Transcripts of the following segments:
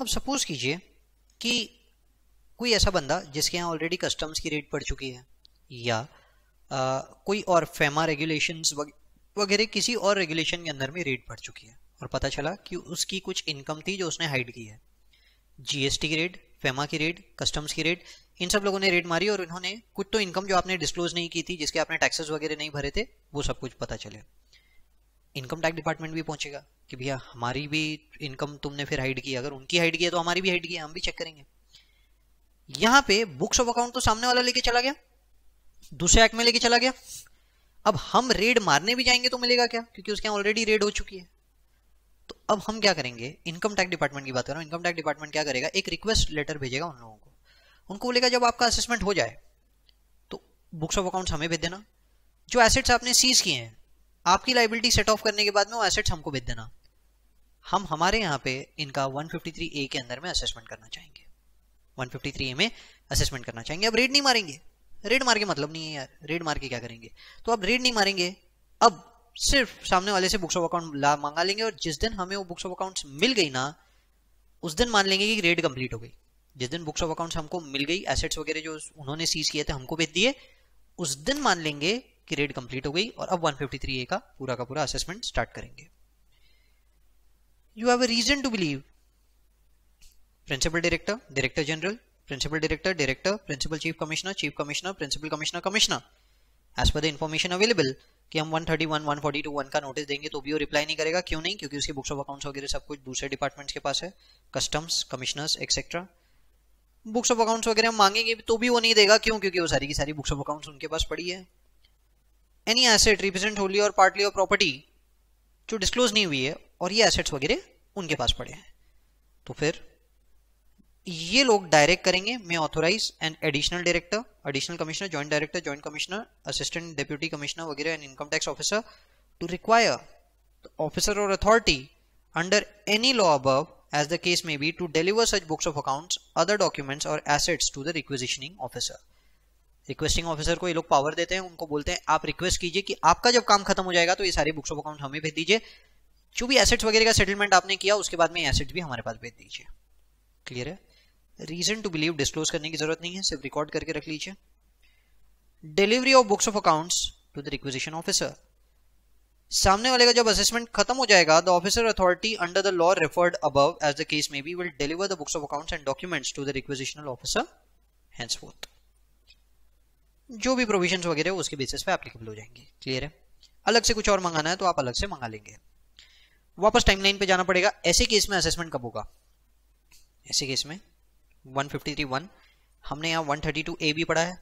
अब सपोज कीजिए कि कोई ऐसा बंदा जिसके यहाँ ऑलरेडी कस्टम्स की रेट पड़ चुकी है या आ, कोई और फेमा रेगुलेशंस वगैरह किसी और रेगुलेशन के अंदर में रेट पड़ चुकी है और पता चला कि उसकी कुछ इनकम थी जो उसने हाइड की है जीएसटी की रेट फेमा की रेट कस्टम्स की रेट इन सब लोगों ने रेट मारी और इन्होंने कुछ तो इनकम जो आपने डिस्क्लोज नहीं की थी जिसके आपने टैक्सेस वगैरह नहीं भरे थे वो सब कुछ पता चले इनकम टैक्स डिपार्टमेंट भी पहुंचेगा कि भैया हमारी भी इनकम तुमने फिर हाइड की अगर उनकी हाइड की है तो हमारी भी हाइड की है हम भी चेक करेंगे यहाँ पे बुक्स ऑफ अकाउंट तो सामने वाला लेके चला गया दूसरे एक्ट में लेके चला गया अब हम रेड मारने भी जाएंगे तो मिलेगा क्या क्योंकि उसके यहाँ ऑलरेडी रेड हो चुकी है तो अब हम क्या करेंगे इनकम टैक्स डिपार्टमेंट की बात कर रहा हूँ इनकम टैक्स डिपार्टमेंट क्या करेगा एक रिक्वेस्ट लेटर भेजेगा उन लोगों को उनको बोलेगा जब आपका असेसमेंट हो जाए तो बुक्स ऑफ अकाउंट हमें भेज देना जो एसेट्स आपने सीज किए हैं आपकी लाइबिलिटी सेट ऑफ करने के बाद में वो एसेट्स हमको बेच देना हम हमारे यहाँ पे इनका 153 ए के अंदर में असेसमेंट करना चाहेंगे 153 ए में असेसमेंट करना चाहेंगे अब रेड नहीं मारेंगे रेड मार के मतलब नहीं है यार रेड मार के क्या करेंगे तो अब रेड नहीं मारेंगे अब सिर्फ सामने वाले से बुक्स ऑफ अकाउंट मांगा लेंगे और जिस दिन हमें वो बुक्स ऑफ अकाउंट्स मिल गई ना उस दिन मान लेंगे कि रेड कंप्लीट हो गई जिस दिन बुक्स ऑफ अकाउंट्स हमको मिल गई एसेट्स वगैरह जो उन्होंने सीज किए थे हमको बेच दिए उस दिन मान लेंगे की रेड कंप्लीट हो गई और अब 153 ए का पूरा का पूरा असेसमेंट स्टार्ट करेंगे you have a reason to believe principal director director general principal director director principal chief commissioner chief commissioner principal commissioner commissioner as per the information available कि हम 131, 142, वन का नोटिस देंगे तो भी वो रिप्लाई नहीं करेगा क्यों नहीं क्योंकि उसकी बुक्स ऑफ अकाउंट्स वगैरह सब कुछ दूसरे डिपार्टमेंट्स के पास है customs commissioners etcetera books of accounts वगैरह हम मांगेंगे तो भी वो नहीं देगा क्यों क्योंकि वो सारी की सारी बुक्स ऑफ अकाउंट्स उनके पास पड़ी है एनी एसेट रिप्रेजेंट होली और पार्टली और प्रॉपर्टी जो डिस्क्लोज नहीं हुई है और ये एसेट्स वगैरह उनके पास पड़े हैं तो फिर ये लोग डायरेक्ट करेंगे may authorize and additional director additional commissioner joint director joint commissioner assistant deputy commissioner वगैरह and income tax officer to require officer और authority under any law above as the case may be to deliver such books of accounts other documents और assets to the requisitioning officer requesting officer को ये लोग power देते हैं उनको बोलते हैं आप रिक्वेस्ट कीजिए कि आपका जब काम खत्म हो जाएगा तो ये सारे बुक्स ऑफ अकाउंट हमें भेज दीजिए जो भी एसेट्स वगैरह का सेटलमेंट आपने किया उसके बाद में एसेट भी हमारे पास भेज दीजिए क्लियर है रीजन टू बिलीव डिस्क्लोज करने की जरूरत नहीं है सिर्फ रिकॉर्ड करके रख लीजिए delivery of books of accounts to the requisition officer सामने वाले का जब असेसमेंट खत्म हो जाएगा the officer authority under the law referred above as the case may be will deliver the books of accounts and documents to the requisitional officer fourth जो भी provision वगैरह उसके बेसिस पे एप्लीकेबल हो जाएंगे क्लियर है अलग से कुछ और मंगाना है तो आप अलग से मंगा लेंगे वापस टाइमलाइन पे जाना पड़ेगा ऐसे केस में असेसमेंट कब होगा ऐसे केस में 153 वन हमने यहाँ 132 ए भी पढ़ा है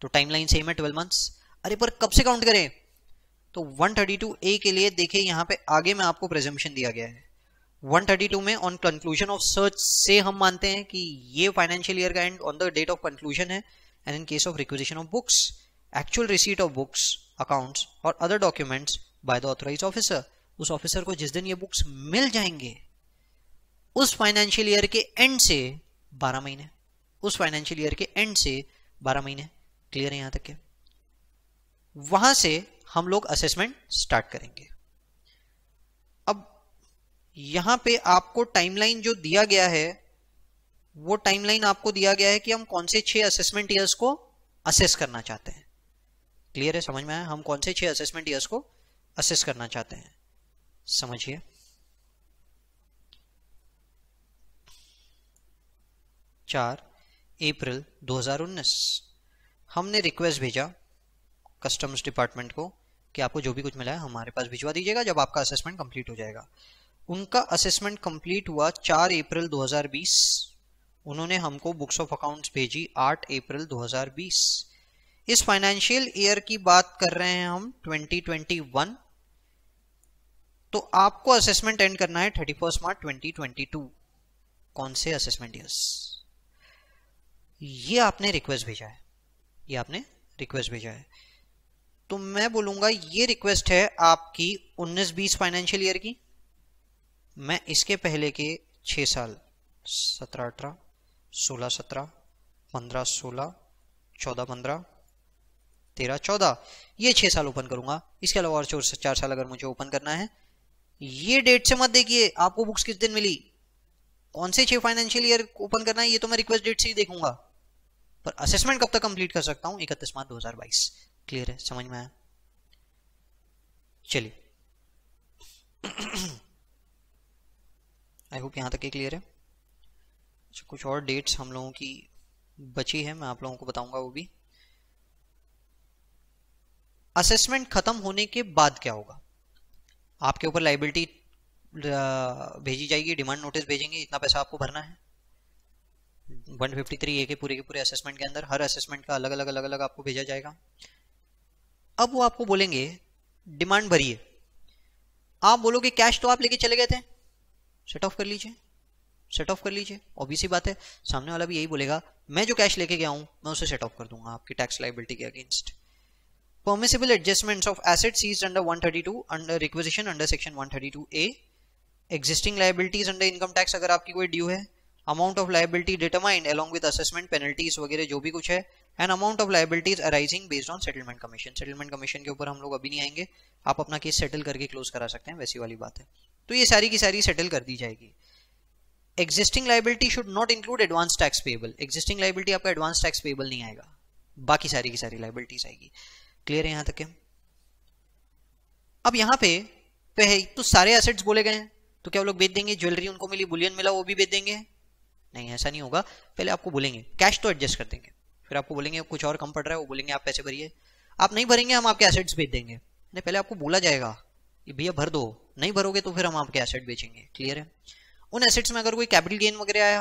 तो टाइमलाइन सेम है ट्वेल्व मंथ्स अरे पर कब से काउंट करें तो 132 ए के लिए देखिए यहाँ पे आगे में आपको प्रेजम्पशन दिया गया है 132 में ऑन कंक्लूजन ऑफ सर्च से हम मानते हैं कि ये फाइनेंशियल ईयर का end on the date of conclusion है and in case of requisition of books, actual receipt of books, accounts or other documents by the authorized officer. उस officer को जिस दिन ये बुक्स मिल जाएंगे उस फाइनेंशियल ईयर के एंड से 12 महीने उस फाइनेंशियल ईयर के एंड से 12 महीने क्लियर है यहां तक के वहां से हम लोग असेसमेंट स्टार्ट करेंगे अब यहां पे आपको टाइमलाइन जो दिया गया है वो टाइमलाइन आपको दिया गया है कि हम कौन से छह असेसमेंट ईयर्स को असेस करना चाहते हैं क्लियर है समझ में आया हम कौन से छह असेसमेंट ईयर्स को असेस करना चाहते हैं समझिए चार अप्रैल 2019 हमने रिक्वेस्ट भेजा कस्टम्स डिपार्टमेंट को कि आपको जो भी कुछ मिला है हमारे पास भिजवा दीजिएगा जब आपका असेसमेंट कंप्लीट हो जाएगा उनका असेसमेंट कंप्लीट हुआ चार अप्रैल 2020 उन्होंने हमको बुक्स ऑफ अकाउंट्स भेजी 8 अप्रैल 2020 इस फाइनेंशियल ईयर की बात कर रहे हैं हम 2021 तो आपको असेसमेंट एंड करना है 31 मार्च 2022 कौन से असेसमेंट ईयर्स ये आपने रिक्वेस्ट भेजा है ये आपने रिक्वेस्ट भेजा है तो मैं बोलूंगा ये रिक्वेस्ट है आपकी 19-20 फाइनेंशियल ईयर की मैं इसके पहले के छह साल सत्रह अठारह सोलह सत्रह पंद्रह सोलह चौदह पंद्रह तेरह चौदह ये छह साल ओपन करूंगा इसके अलावा और चार साल अगर मुझे ओपन करना है ये डेट से मत देखिए आपको बुक्स किस दिन मिली कौन से छह फाइनेंशियल ईयर ओपन करना है ये तो मैं रिक्वेस्ट डेट से ही देखूंगा पर असेसमेंट कब तक कंप्लीट कर सकता हूं इकतीस मार्च बाईस क्लियर है समझ में आया चलिए आई होप यहां तक क्लियर है अच्छा कुछ और डेट्स हम लोगों की बची है मैं आप लोगों को बताऊंगा वो भी असेसमेंट खत्म होने के बाद क्या होगा आपके ऊपर लाइबिलिटी भेजी जाएगी डिमांड नोटिस भेजेंगे इतना पैसा आपको भरना है 153 ए के पूरे के पूरे असेसमेंट के अंदर हर असेसमेंट का अलग अलग अलग अलग आपको भेजा जाएगा अब वो आपको बोलेंगे डिमांड भरिए आप बोलोगे कैश तो आप लेके चले गए थे सेट ऑफ कर लीजिए सेट ऑफ कर लीजिए ऑब्वियसली बात है सामने वाला भी यही बोलेगा मैं जो कैश लेके गया हूं मैं उसे सेट ऑफ कर दूंगा आपकी टैक्स लाइबिलिटी के against permissible adjustments of asset seize under 132 under requisition under section one A existing liabilities under income tax अगर आपकी कोई ड्यू है amount of liability determined along with assessment penalties वगैरह जो भी कुछ है and amount of liabilities arising based on settlement commission settlement commission के ऊपर हम लोग अभी नहीं आएंगे आप अपना केस सेटल करके क्लोज करा सकते हैं वैसी वाली बात है तो ये सारी की सारी सेटल कर दी जाएगी existing liability should not include advance tax payable existing liability आपका एडवांस टैक्स पेबल नहीं आएगा बाकी सारी की सारी लाइबिलिटीज आएगी क्लियर है यहां तक के अब यहां पे तो है तो सारे एसेट्स बोले गए हैं तो क्या वो लोग बेच देंगे ज्वेलरी उनको मिली बुलियन मिला वो भी बेच देंगे नहीं ऐसा नहीं होगा पहले आपको बोलेंगे कैश तो एडजस्ट कर देंगे फिर आपको बोलेंगे कुछ और कम पड़ रहा है वो बोलेंगे आप पैसे भरिए आप नहीं भरेंगे हम आपके एसेट्स बेच देंगे नहीं पहले आपको बोला जाएगा भैया भर दो नहीं भरोगे तो फिर हम आपके एसेट बेचेंगे क्लियर है उन एसेट्स में अगर कोई कैपिटल गेन वगैरह आया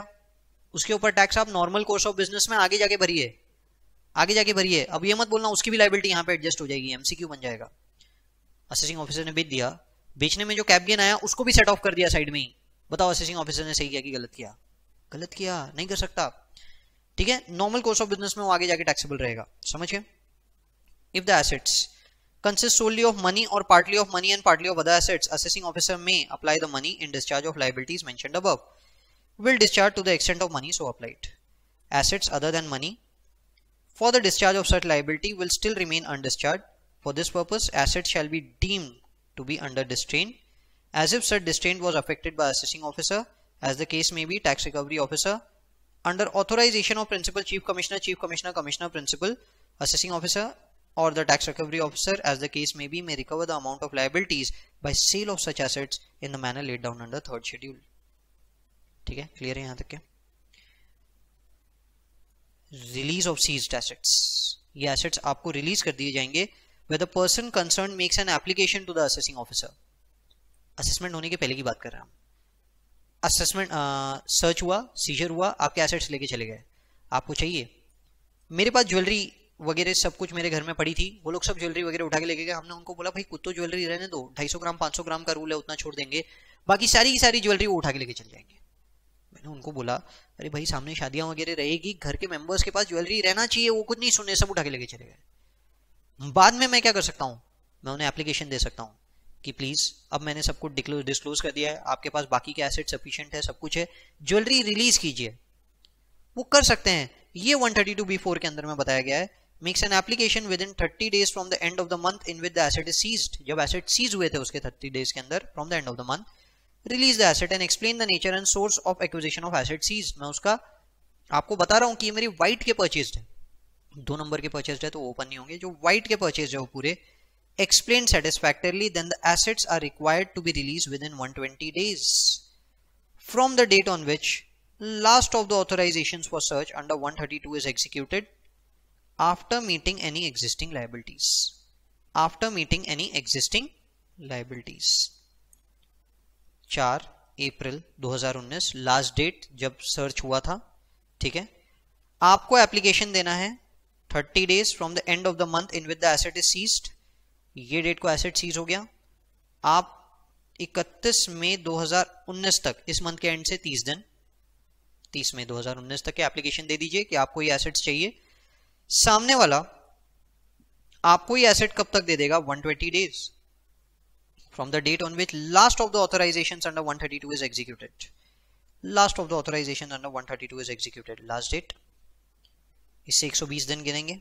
उसके ऊपर टैक्स आप नॉर्मल कोर्स ऑफ बिजनेस में आगे जाके भरिए आगे जाके भरिए अब ये मत बोलना उसकी भी लाइबिलिटी यहाँ पे एडजस्ट हो जाएगी एमसीक्यू बन जाएगा असेसिंग ऑफिसर ने बेच दिया बेचने में जो कैप गेन आया उसको भी सेट ऑफ कर दिया साइड में ही बताओ असेसिंग ऑफिसर ने सही किया कि गलत किया गलत किया नहीं कर सकता ठीक है नॉर्मल कोर्स ऑफ बिजनेस में वो आगे जाके टैक्सेबल रहेगा समझिए if the assets consists solely of money or partly of money and partly of other assets. Assessing officer may apply the money in discharge of liabilities mentioned above. Will discharge to the extent of money so applied. Assets other than money for the discharge of such liability will still remain undischarged. For this purpose, assets shall be deemed to be under distraint as if such distraint was affected by assessing officer, as the case may be tax recovery officer, under authorization of principal chief commissioner, chief commissioner, commissioner, principal, assessing officer or the tax recovery officer as the case may be may recover the amount of liabilities by sale of such assets in the manner laid down under third schedule ठीक है clear है यहाँ तक के release of seized assets ये assets आपको release कर दिए जाएंगे way the person concern makes an application to the assessing officer assessment होने के पहले की बात कर रहा हूँ असेसमेंट सर्च हुआ सीजर हुआ आपके एसेट्स लेके चले गए आपको चाहिए मेरे पास ज्वेलरी वगैरह सब कुछ मेरे घर में पड़ी थी वो लोग सब ज्वेलरी वगैरह उठा के लेके गए हमने उनको बोला भाई कुत्तो ज्वेलरी रहने दो 250 ग्राम 500 ग्राम का रूल है उतना छोड़ देंगे बाकी सारी की सारी ज्वेलरी वो उठा के लेके चल जाएंगे मैंने उनको बोला अरे भाई सामने शादियां वगैरह रहेगी घर के मेंबर्स के पास ज्वेलरी रहना चाहिए वो कुछ नहीं सुने सब उठा के लेके चले गए बाद में मैं क्या कर सकता हूँ मैं उन्हें एप्लीकेशन दे सकता हूँ कि प्लीज़ अब मैंने सब कुछ डिस्क्लोज कर दिया है आपके पास बाकी के एसेट सफिशियंट है सब कुछ है ज्वेलरी रिलीज कीजिए वो कर सकते हैं ये 132 बी फोर के अंदर में बताया गया है makes an application within thirty days from the end of the month in with the asset is seized जब एसेट सीज हुए थे उसके थर्टी डेज के अंदर from the end of the month release the asset and explain the nature and source of acquisition of asset seize मैं उसका आपको बता रहा हूं कि ये मेरी व्हाइट के परचेज है दो नंबर के परचेज है तो ओपन नहीं होंगे जो व्हाइट के परचेज है वो पूरे explain satisfactorily then the assets are required to be release within one twenty days from the date on which last of the authorisation for search under one thirty two is executed after meeting any existing liabilities after meeting any existing liabilities 4 April 2019 last date जब search हुआ था ठीक है आपको application देना है 30 days from the end of the month in with the asset is seized ये date को एसेट सीज हो गया आप 31 मई 2019 तक इस मंथ के एंड से 30 दिन 30 मई 2019 तक के एप्लीकेशन दे दीजिए कि आपको ये एसेट्स चाहिए सामने वाला आपको ये एसेट कब तक दे देगा 120 days from the date on which last of the authorisation under 132 is executed last of the authorisation under 132 is executed last date इससे 120 दिन गिनेंगे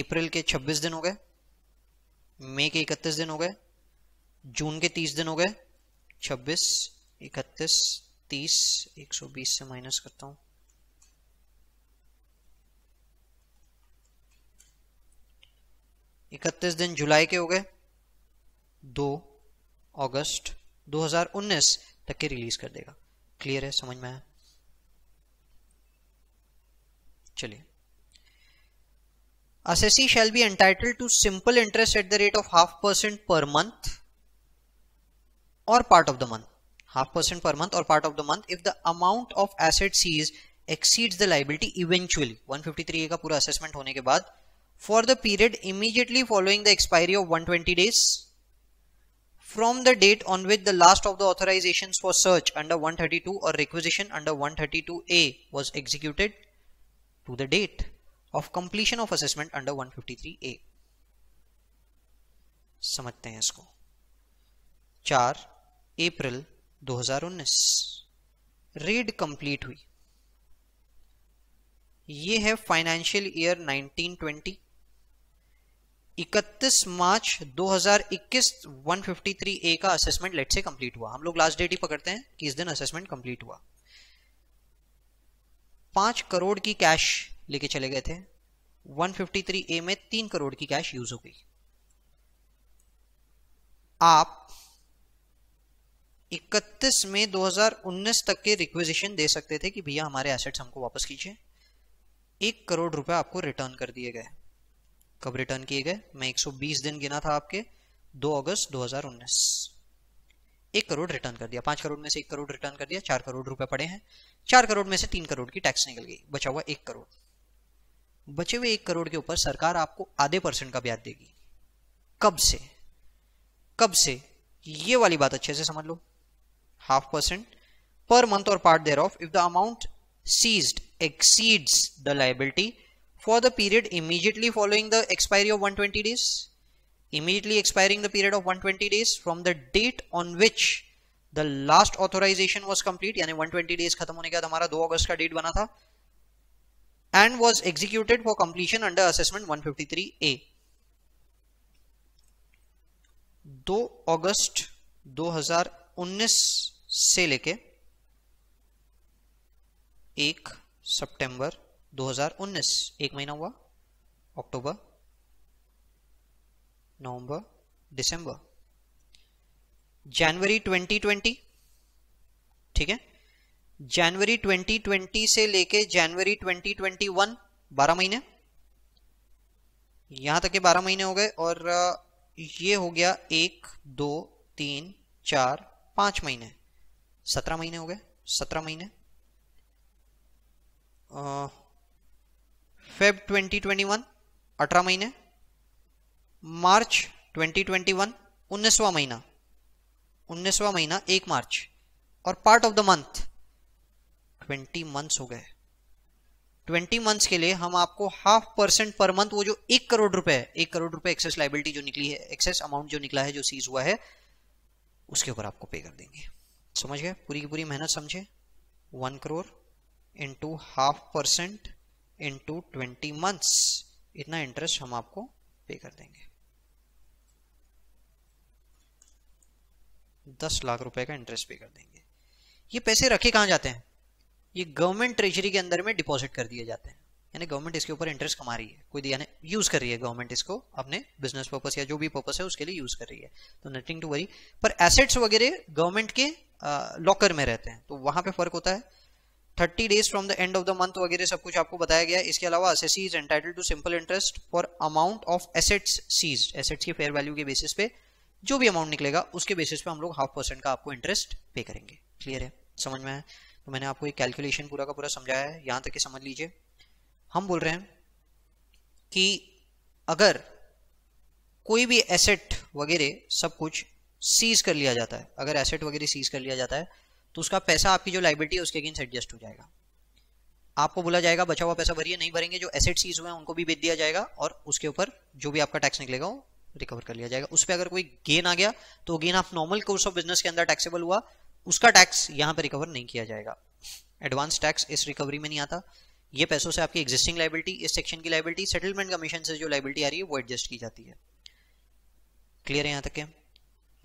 अप्रैल के 26 दिन हो गए मई के 31 दिन हो गए जून के 30 दिन हो गए 26 31 30 120 से माइनस करता हूं इकतीस दिन जुलाई के हो गए दो अगस्त 2019 तक के रिलीज कर देगा क्लियर है समझ में आया चलिए assessee shall be entitle to simple interest at the rate of half percent per month और part of the month half percent per month और part of the month if the amount of asset seize exceeds the liability eventually fifty three का पूरा assessment होने के बाद for the period immediately following the expiry of 120 days from the date on which the last of the authorizations for search under 132 or requisition under 132A was executed to the date of completion of assessment under 153A. समझते हैं इसको 4 April 2019 red complete हुई ये है financial year 1920 इकतीस March 2021 153 ए का assessment late से complete हुआ हम लोग लास्ट डेट ही पकड़ते हैं कि इस दिन असेसमेंट कंप्लीट हुआ पांच करोड़ की कैश लेके चले गए थे 153 ए में तीन करोड़ की कैश यूज हो गई आप 31 में 2019 तक के रिक्वेजिशन दे सकते थे कि भैया हमारे एसेट्स हमको वापस कीजिए एक करोड़ रुपए आपको रिटर्न कर दिए गए कब रिटर्न किए गए मैं 120 दिन गिना था आपके 2 अगस्त 2019 एक करोड़ रिटर्न कर दिया पांच करोड़ में से एक करोड़ रिटर्न कर दिया चार करोड़ रुपए पड़े हैं चार करोड़ में से तीन करोड़ की टैक्स निकल गई बचा हुआ एक करोड़ बचे हुए एक करोड़ के ऊपर सरकार आपको आधे परसेंट का ब्याज देगी कब से कब से ये वाली बात अच्छे से समझ लो हाफ परसेंट पर मंथ और part there of if the amount seized exceeds the liability for the period immediately following the expiry of 120 days, immediately expiring the period of 120 days from the date on which the last authorisation was complete यानी 120 days खत्म होने के बाद हमारा 2 अगस्त का date बना था and was executed for completion under assessment 153 A 2 August 2019 से लेके 1 सितंबर 2019 एक महीना हुआ अक्टूबर नवंबर दिसंबर जनवरी 2020 ठीक है जनवरी 2020 से लेके जनवरी 2021 12 महीने यहां तक के 12 महीने हो गए और ये हो गया एक दो तीन चार पांच महीने सत्रह महीने हो गए सत्रह महीने फेब 2021 अठारह महीने मार्च 2021 उन्नीसवा महीना उन्नीसवा महीना एक मार्च और part of the month 20 months हो गए 20 मंथ्स के लिए हम आपको हाफ परसेंट पर मंथ वो जो एक करोड़ रुपए है एक करोड़ रुपए एक्सेस लाइबिलिटी जो निकली है एक्सेस अमाउंट जो निकला है जो सीज हुआ है उसके ऊपर आपको पे कर देंगे समझ गए पूरी की पूरी मेहनत समझे one crore into half percent into twenty months इतना इंटरेस्ट हम आपको पे कर देंगे दस लाख रुपए का इंटरेस्ट पे कर देंगे ये पैसे रखे कहां जाते हैं ये गवर्नमेंट ट्रेजरी के अंदर में डिपॉजिट कर दिए जाते हैं यानी गवर्नमेंट इसके ऊपर इंटरेस्ट कमा रही है कोई यानी यूज कर रही है गवर्नमेंट इसको अपने बिजनेस पर्पस या जो भी पर्पस है उसके लिए यूज कर रही है तो नथिंग टू वरी पर एसेट्स वगैरह गवर्नमेंट के लॉकर में रहते हैं तो वहां पर फर्क होता है thirty days from the end of the month वगैरह सब कुछ आपको बताया गया इसके अलावा assessee is entitle to simple interest for amount of assets seize assets के फेयर वैल्यू के बेसिस पे जो भी अमाउंट निकलेगा उसके बेसिस पे हम लोग हाफ परसेंट का आपको इंटरेस्ट पे करेंगे क्लियर है समझ में आया तो मैंने आपको एक कैलकुलेशन पूरा का पूरा समझाया है यहाँ तक के समझ लीजिए हम बोल रहे हैं कि अगर कोई भी एसेट वगैरह सब कुछ सीज कर लिया जाता है अगर एसेट वगैरह सीज कर लिया जाता है तो उसका पैसा आपकी जो लाइबिलिटी है उसके अगेंस्ट एडजस्ट हो जाएगा आपको बोला जाएगा बचा हुआ पैसा भरिए नहीं भरेंगे जो एसेट सीज हुए हैं उनको भी बेच दिया जाएगा और उसके ऊपर जो भी आपका टैक्स निकलेगा वो रिकवर कर लिया जाएगा उस पर अगर कोई गेन आ गया तो गेन आप नॉर्मल कोर्स ऑफ बिजनेस के अंदर टैक्सेबल हुआ उसका टैक्स यहाँ पर रिकवर नहीं किया जाएगा एडवांस टैक्स इस रिकवरी में नहीं आता ये पैसों से आपकी एग्जिस्टिंग लाइबिलिटी इस सेक्शन की लाइबिलिटी सेटलमेंट कमीशन से जो लाइबिलिटी आ रही है वो एडजस्ट की जाती है क्लियर है यहाँ तक के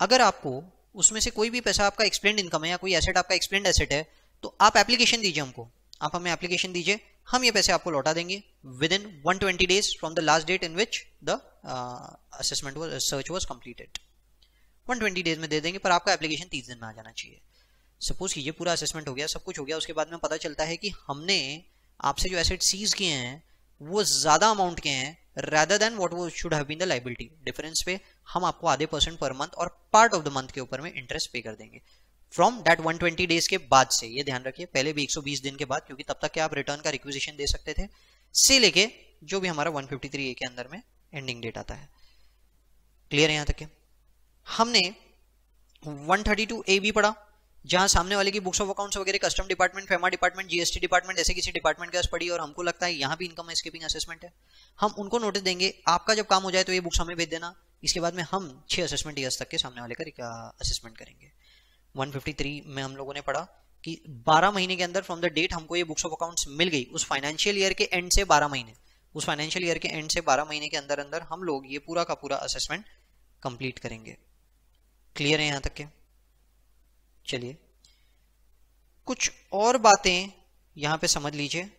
अगर आपको उसमें से कोई भी पैसा आपका एक्सप्लेंड इनकम है या कोई एसेट आपका एक्सप्लेंड एसेट है तो आप एप्लीकेशन दीजिए हमको आप हमें एप्लीकेशन दीजिए हम ये पैसे आपको लौटा देंगे within one twenty days from the last date in which the assessment search was completed one twenty days में दे देंगे पर आपका एप्लीकेशन तीस दिन में आ जाना चाहिए सपोज कीजिए पूरा असेसमेंट हो गया सब कुछ हो गया उसके बाद में पता चलता है कि हमने आपसे जो एसेट सीज किए हैं वो ज़्यादा अमाउंट के हैं रैदर देन वॉट वो should have been the liability difference पे हम आपको आधे परसेंट पर मंथ और पार्ट ऑफ द मंथ के ऊपर में इंटरेस्ट पे कर देंगे फ्रॉम डेट 120 डेज के बाद से ये ध्यान रखिए पहले भी 120 दिन के बाद क्योंकि तब तक के आप रिटर्न का रिक्विजेशन दे सकते थे से लेके जो भी हमारा 153 ए के अंदर में एंडिंग डेट आता है क्लियर है यहां तक के हमने 132 ए भी पढ़ा जहां सामने वाले की बुक्स ऑफ अकाउंट्स वगैरह custom department FEMA department GST department ऐसे किसी डिपार्टमेंट के पास पड़ी और हमको लगता है यहां भी इनकम स्केपिंग असेसमेंट है हम उनको नोटिस देंगे आपका जब काम हो जाए तो ये बुक्स हमें भेज देना इसके बाद में हम छः असेसमेंट ईयर्स तक के सामने वाले का असेसमेंट करेंगे 153 में हम लोगों ने पढ़ा कि 12 महीने के अंदर फ्रॉम द डेट हमको ये बुक्स ऑफ अकाउंट्स मिल गई उस फाइनेंशियल ईयर के एंड से 12 महीने उस फाइनेंशियल ईयर के एंड से 12 महीने के अंदर अंदर हम लोग ये पूरा का पूरा असेसमेंट कंप्लीट करेंगे क्लियर है यहां तक के चलिए कुछ और बातें यहां पे समझ लीजिए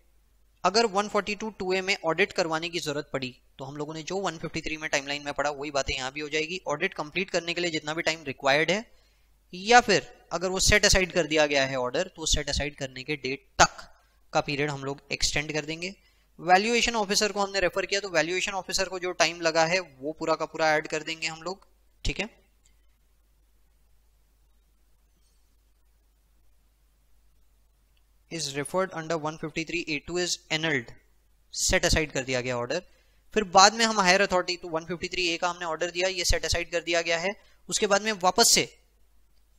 अगर 142 2A में ऑडिट करवाने की जरूरत पड़ी तो हम लोगों ने जो 153 में टाइमलाइन में पढ़ा वही बातें यहाँ भी हो जाएगी ऑडिट कंप्लीट करने के लिए जितना भी टाइम रिक्वायर्ड है या फिर अगर वो सेट असाइड कर दिया गया है ऑर्डर तो सेट असाइड करने के डेट तक का पीरियड हम लोग एक्सटेंड कर देंगे वैल्यूएशन ऑफिसर को हमने रेफर किया तो वैल्यूएशन ऑफिसर को जो टाइम लगा है वो पूरा का पूरा ऐड कर देंगे हम लोग ठीक है is referred under 153A2 is annulled set aside कर दिया गया ऑर्डर फिर बाद में हम हायर अथॉरिटी टू ए का हमने ऑर्डर दिया ये सेट असाइड कर दिया गया है उसके बाद में वापस से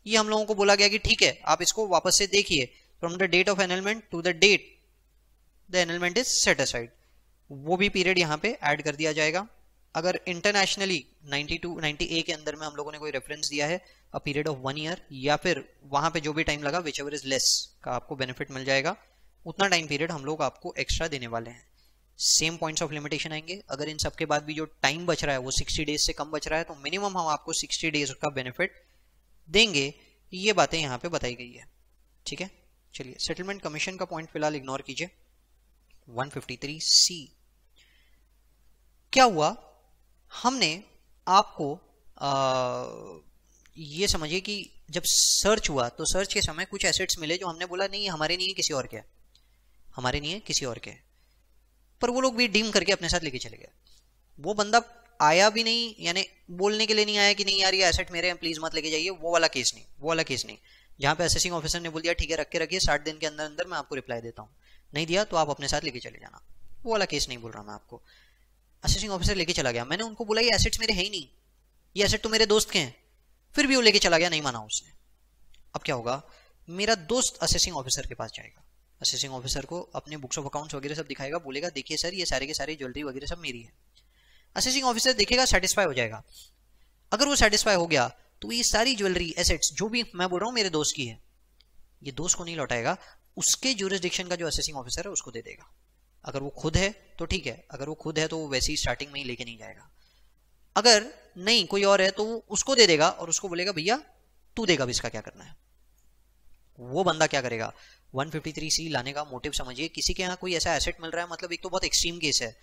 ये हम लोगों को बोला गया कि ठीक है आप इसको वापस से देखिए from the date of annulment to the date the annulment is set aside वो भी पीरियड यहाँ पे ऐड कर दिया जाएगा अगर इंटरनेशनली 92 98 के अंदर में हम लोगों ने कोई रेफरेंस दिया है a period of one year या फिर वहां पे जो भी टाइम लगा विच एवर इज लेस का आपको बेनिफिट मिल जाएगा उतना टाइम पीरियड हम लोग आपको एक्स्ट्रा देने वाले हैं सेम पॉइंट्स ऑफ लिमिटेशन आएंगे अगर इन सबके बाद भी जो टाइम बच रहा है वो 60 डेज से कम बच रहा है तो मिनिमम हम आपको 60 डेज का बेनिफिट देंगे ये बातें यहाँ पे बताई गई है ठीक है चलिए सेटलमेंट कमीशन का पॉइंट फिलहाल इग्नोर कीजिए 153 सी क्या हुआ हमने आपको आ, ये समझिए कि जब सर्च हुआ तो सर्च के समय कुछ एसेट्स मिले जो हमने बोला नहीं हमारे नहीं है किसी और के हमारे नहीं है किसी और के पर वो लोग भी डीम करके अपने साथ लेके चले गए वो बंदा आया भी नहीं यानी बोलने के लिए नहीं आया कि नहीं यार ये एसेट मेरे हैं प्लीज मत लेके जाइए वो वाला केस नहीं वो वाला केस नहीं जहां पे असेसिंग ऑफिसर ने बोल दिया ठीक है रख के रखिए साठ दिन के अंदर अंदर मैं आपको रिप्लाई देता हूँ नहीं दिया तो आप अपने साथ लेके चले जाना वो वाला केस नहीं बोल रहा मैं आपको असिस्टिंग ऑफिसर लेके चला गया मैंने उनको बोला ये एसेट्स मेरे है ही नहीं ये एसेट तो मेरे दोस्त के हैं फिर भी वो लेके चला गया नहीं माना उसने अब क्या होगा मेरा दोस्त असिस्टिंग ऑफिसर के पास जाएगा असिस्टिंग ऑफिसर को अपने बुक्स ऑफ अकाउंट्स वगैरह सब दिखाएगा बोलेगा देखिए सर ये सारे के सारे ज्वेलरी वगैरह सब मेरी है असिस्टिंग ऑफिसर देखेगा सेटिस्फाई हो जाएगा अगर वो सेटिस्फाई हो गया तो ये सारी ज्वेलरी एसेट्स जो भी मैं बोल रहा हूँ मेरे दोस्त की है ये दोस्त को नहीं लौटाएगा उसके जोरिस्डिक्शन का जो असिस्टिंग ऑफिसर है उसको दे देगा अगर वो खुद है तो ठीक है अगर वो खुद है तो वो वैसे ही स्टार्टिंग में ही लेके नहीं जाएगा अगर नहीं कोई और है तो वो उसको दे देगा और उसको बोलेगा भैया तू देगा इसका क्या करना है वो बंदा क्या करेगा 153 सी लाने का मोटिव समझिए किसी के यहाँ कोई ऐसा एसेट मिल रहा है मतलब एक तो बहुत एक्सट्रीम केस है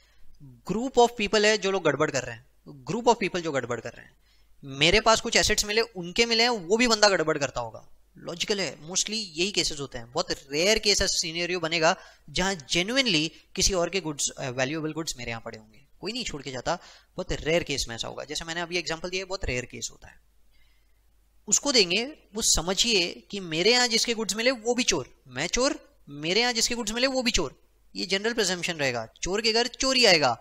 ग्रुप ऑफ पीपल है जो लोग गड़बड़ कर रहे हैं ग्रुप ऑफ पीपल जो गड़बड़ कर रहे हैं मेरे पास कुछ एसेट्स मिले उनके मिले हैं वो भी बंदा गड़बड़ करता होगा लॉजिकल है मोस्टली यही केसेस होते हैं बहुत रेयर केस ऐसा सीनियरियो बनेगा जहां जेन्युनली किसी और के गुड्स वैल्यूएबल गुड्स मेरे यहाँ पड़े होंगे कोई नहीं छोड़ के जाता बहुत रेयर केस में ऐसा होगा जैसे मैंने अभी एग्जाम्पल दिया बहुत रेयर केस होता है उसको देंगे वो समझिए कि मेरे यहाँ जिसके गुड्स मिले वो भी चोर मैं चोर मेरे यहाँ जिसके गुड्स मिले वो भी चोर ये जनरल प्रेजम्पन रहेगा चोर के घर चोरी आएगा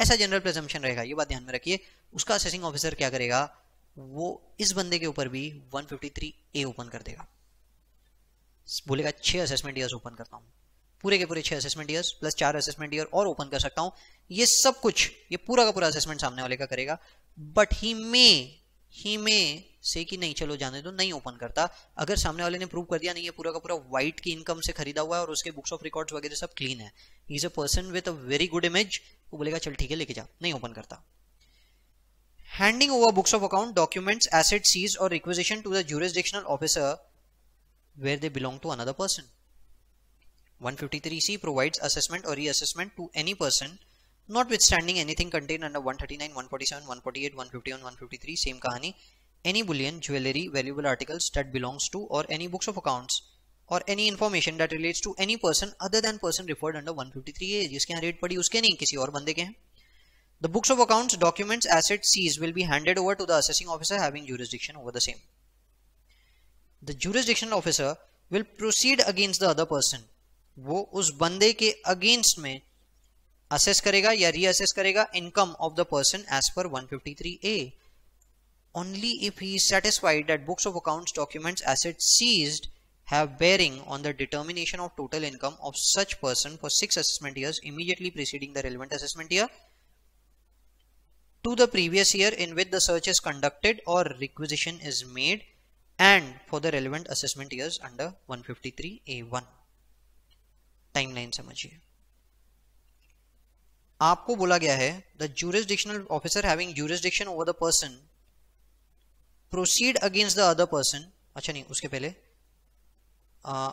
ऐसा जनरल प्रेजम्पन रहेगा ये बात ध्यान में रखिए उसका असेसिंग ऑफिसर क्या करेगा वो इस बंदे के ऊपर भी 153 ए ओपन कर देगा बोलेगा छह असेसमेंट ईयर्स ओपन करता हूं पूरे के पूरे छह असेसमेंट ईयर्स प्लस चार असेसमेंट ईयर और ओपन कर सकता हूं ये सब कुछ ये पूरा का पूरा असेसमेंट सामने वाले का करेगा बट ही मे ही मे से कि नहीं चलो जाने दो नहीं ओपन करता अगर सामने वाले ने प्रूव कर दिया नहीं है पूरा का पूरा व्हाइट की इनकम से खरीदा हुआ है और उसके बुक्स ऑफ रिकॉर्ड्स वगैरह सब क्लीन है is a person with a very good image वो बोलेगा चल ठीक है लेके जा नहीं ओपन करता handing over books of account, documents, assets seized or requisition to the jurisdictional officer where they belong to another person. 153C provides assessment or reassessment to any person notwithstanding anything contained under 139, 147, 148, 151, 153 same kahani any bullion, jewelry, valuable articles that belongs to or any books of accounts or any information that relates to any person other than person referred under 153A जिसके यहाँ rate पड़ी उसके नहीं किसी और बंदे के हैं the books of accounts, documents, assets seized will be handed over to the assessing officer having jurisdiction over the same. The jurisdiction officer will proceed against the other person. वो उस बंदे के अगेंस्ट में असेस करेगा या reassess करेगा income of the person as per 153A only if he is satisfied that books of accounts documents assets seized have bearing on the determination of total income of such person for six assessment years immediately preceding the relevant assessment year to the previous year in which the search is conducted or requisition is made and for the relevant assessment years under 153A1 Timeline समझिए आपको बोला गया है the jurisdictional officer having jurisdiction over the person proceed against the other person अच्छा नहीं उसके पहले uh,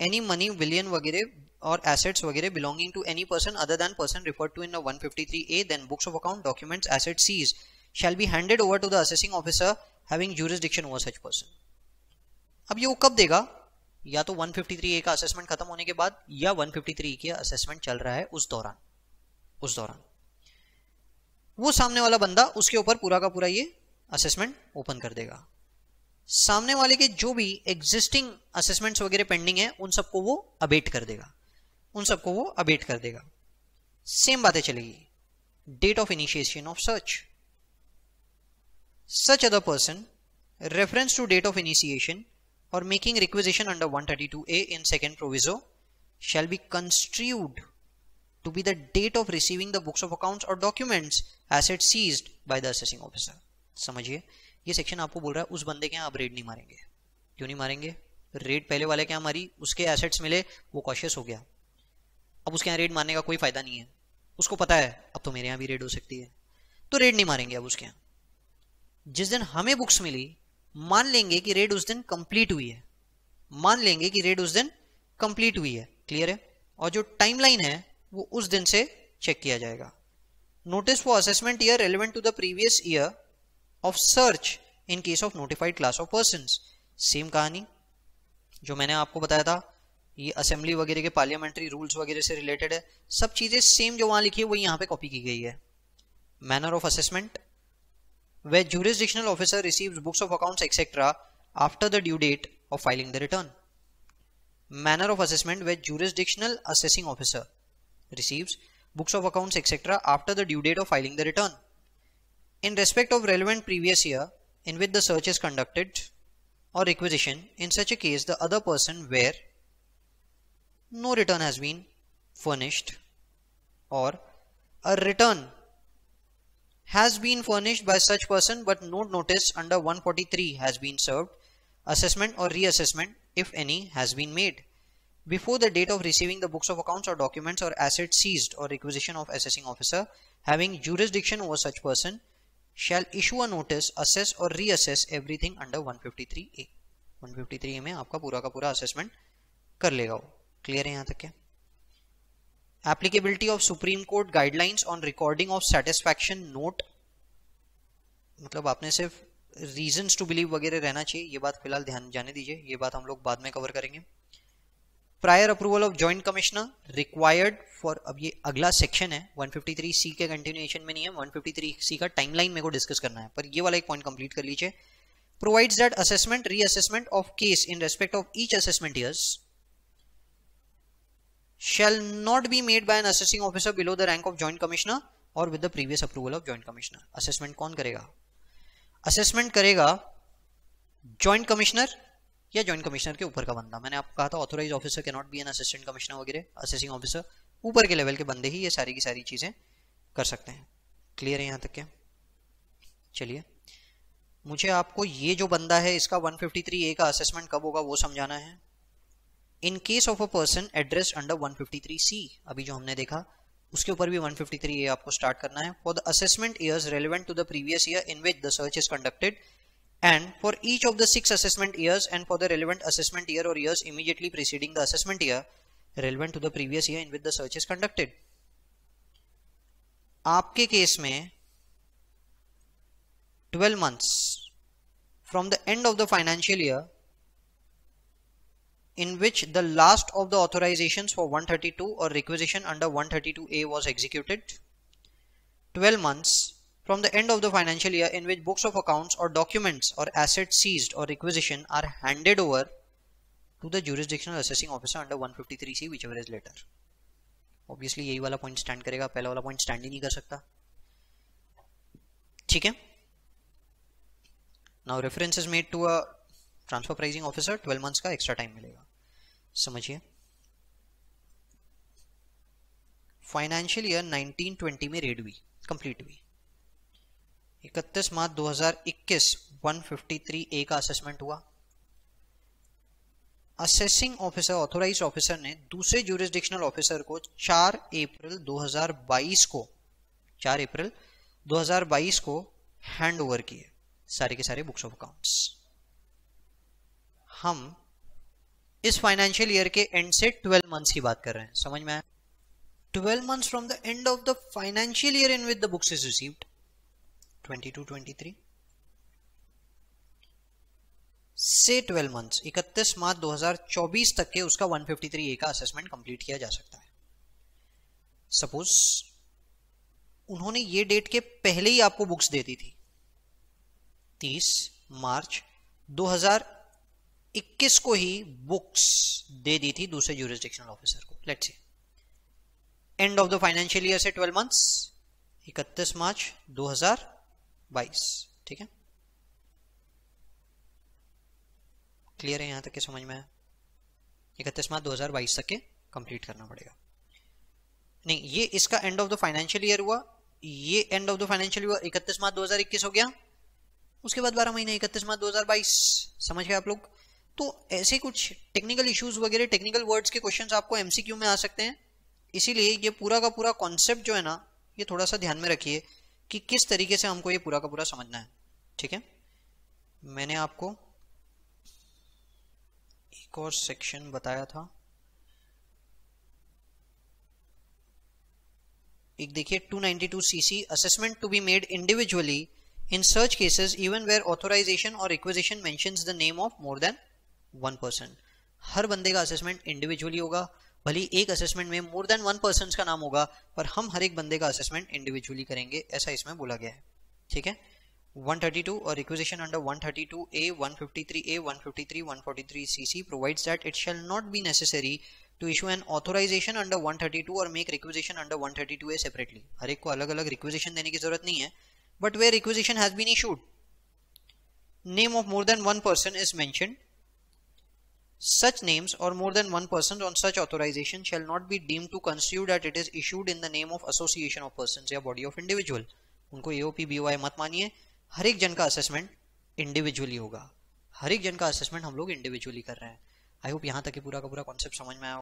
any money, billion वगैरह और एसेट्स वगैरह belonging to any person other than person refer to in one fifty three A books of account documents asset seize shall be handed over to the assessing officer having jurisdiction over such person अब ये वो कब देगा या तो 153 ए का assessment खत्म होने के बाद या 153 के असेसमेंट चल रहा है उस दौरान उस दौरान वो सामने वाला बंदा उसके ऊपर पूरा का पूरा ये असेसमेंट ओपन कर देगा सामने वाले के जो भी एग्जिस्टिंग असेसमेंट्स वगैरह पेंडिंग है उन सबको वो अबेट कर देगा उन सबको वो अबेट कर देगा सेम बातें चलेगी date of initiation of search such other person reference to date of initiation और making requisition under 132 A in second proviso shall be construed to be the date of receiving the books of account और documents asset it seize by the officer समझिए ये section आपको बोल रहा है उस बंदे के यहां आप रेड नहीं मारेंगे क्यों नहीं मारेंगे रेड पहले वाले क्या यहाँ मारी उसके एसेट्स मिले वो कॉशियस हो गया अब उसके यहाँ रेड मारने का कोई फायदा नहीं है उसको पता है अब तो मेरे यहाँ भी रेड हो सकती है तो रेड नहीं मारेंगे अब उसके यहाँ जिस दिन हमें बुक्स मिली मान लेंगे कि रेड उस दिन कंप्लीट हुई है मान लेंगे कि रेड उस दिन कंप्लीट हुई है क्लियर है और जो टाइमलाइन है वो उस दिन से चेक किया जाएगा notice for assessment year relevant to the previous year of search in case of notified class of person same कहानी जो मैंने आपको बताया था ये असेंबली वगैरह के पार्लियामेंट्री रूल्स वगैरह से रिलेटेड है सब चीजें सेम जो वहां लिखी है वही यहां पे कॉपी की गई है manner of assessment way jurisdictional officer receive books of account etcetera after the due date of filing the return manner of assessment way jurisdictional assessing officer receive books of account etcetera after the due date of filing the return in respect of relevant previous year in with the search is conducted और requisition in such a case the other person where no return has been furnished or a return has been furnished by such person but no notice under 143 has been served assessment or reassessment if any has been made before the date of receiving the books of accounts or documents or assets seized or requisition of assessing officer having jurisdiction over such person shall issue a notice assess or reassess everything under 153a 153a में आपका पूरा का पूरा assessment कर लेगा वो clear है यहाँ तक क्या applicability of Supreme Court guidelines on recording of satisfaction note मतलब आपने सिर्फ रीजन टू बिलीव वगैरह रहना चाहिए ये बात फिलहाल ध्यान जाने दीजिए ये बात हम लोग बाद में कवर करेंगे prior approval of joint commissioner required for अब ये अगला सेक्शन है 153 सी के कंटिन्यूएशन में नहीं है 153 सी का टाइमलाइन मेरे को डिस्कस करना है पर ये वाला एक पॉइंट कंप्लीट कर लीजिए provides that assessment reassessment of case in respect of each assessment years shall not be made by an assessing officer below the rank of joint commissioner or with the previous approval of joint commissioner assessment kon karega assessment karega joint commissioner ya joint commissioner ke upar ka banda maine aapko kaha tha authorized officer cannot be an assistant commissioner commissioner assessing officer upar ke level ke bande hi ye sari ki sari cheeze kar sakte hain clear hai yahan tak तक chaliye मुझे आपको ये जो बंदा है इसका 153 ए का assessment कब होगा वो समझाना है in case of a person address under 153 C अभी जो हमने देखा उसके ऊपर भी 153 ए आपको स्टार्ट करना है for the assessment years relevant to the previous year in which the search is conducted and for each of the six assessment years and for the relevant assessment year और years immediately preceding the assessment year relevant to the previous year in which the search is conducted आपके case में 12 months from the end of the financial year in which the last of the authorizations for 132 or requisition under 132A was executed. 12 months from the end of the financial year in which books of accounts or documents or assets seized or requisition are handed over to the jurisdictional assessing officer under 153C whichever is later. Obviously, यही वाला point stand करेगा पहला वाला point stand ही नहीं कर सकता ठीक है now reference is made to a transfer pricing 12 months का extra time मिलेगा समझिए फाइनेंशियल ईयर 1920 में रेड हुई कंप्लीट हुई 31 मार्च 2021 153 ए का असेसमेंट हुआ असेसिंग ऑफिसर ऑथोराइज ऑफिसर ने दूसरे ज्यूरिस्डिक्शनल ऑफिसर को 4 अप्रैल 2022 को 4 अप्रैल 2022 को हैंड ओवर किए सारे के सारे बुक्स ऑफ अकाउंट्स हम इस फाइनेंशियल ईयर के एंड से 12 मंथ्स की बात कर रहे हैं समझ में आया 12 months from the end of the financial year in with the books is received 22 23 से 12 मंथ्स 31 मार्च 2024 तक के उसका 153 ए का असेसमेंट कंप्लीट किया जा सकता है सपोज उन्होंने ये डेट के पहले ही आपको बुक्स दे दी थी 30 मार्च हजार 21 को ही बुक्स दे दी थी दूसरे जूरिस्टिक्शनल ऑफिसर को let see end of the financial year से 12 मंथ्स 31 मार्च 2022 ठीक है क्लियर है यहां तक के समझ में इकतीस मार्च 2022 तक के कंप्लीट करना पड़ेगा नहीं ये इसका end of the financial year हुआ ये end of the financial year इकतीस मार्च 2021 हो गया उसके बाद बारह महीने इकतीस मार्च 2022 समझ गए आप लोग तो ऐसे कुछ टेक्निकल इश्यूज वगैरह टेक्निकल वर्ड्स के क्वेश्चंस आपको एमसीक्यू में आ सकते हैं इसीलिए ये पूरा का पूरा कॉन्सेप्ट जो है ना ये थोड़ा सा ध्यान में रखिए कि किस तरीके से हमको ये पूरा का पूरा समझना है ठीक है मैंने आपको एक और सेक्शन बताया था एक देखिए 292 CC assessment to be made individually in search cases even where authorisation और requisition mentions the name of more than one percent हर बंदे का असेसमेंट इंडिविजुअली होगा भले एक असेसमेंट में मोर देन वन पर्सन का नाम होगा पर हम हर एक बंदे का असेसमेंट इंडिविजुअली करेंगे ऐसा इसमें बोला गया है ठीक है 132 और रिक्वेजेशन under 132 A 153 A 153 143 CC provides that it shall not be necessary to issue an authorisation under 132 और make requisition under 132 A separately हर एक को अलग अलग रिक्वेजेशन देने की जरूरत नहीं है but where requisition has been issued name of more than one person is mentioned Such names or more than one person on such authorization shall not be deemed to constitute that it is issued in the name of association of persons or body of individual. unko AOP BOI mat maniye har ek jan ka assessment individually hoga har ek jan ka assessment hum log individually kar rahe hain i hope yahan tak ki pura ka pura concept samajh mein aaya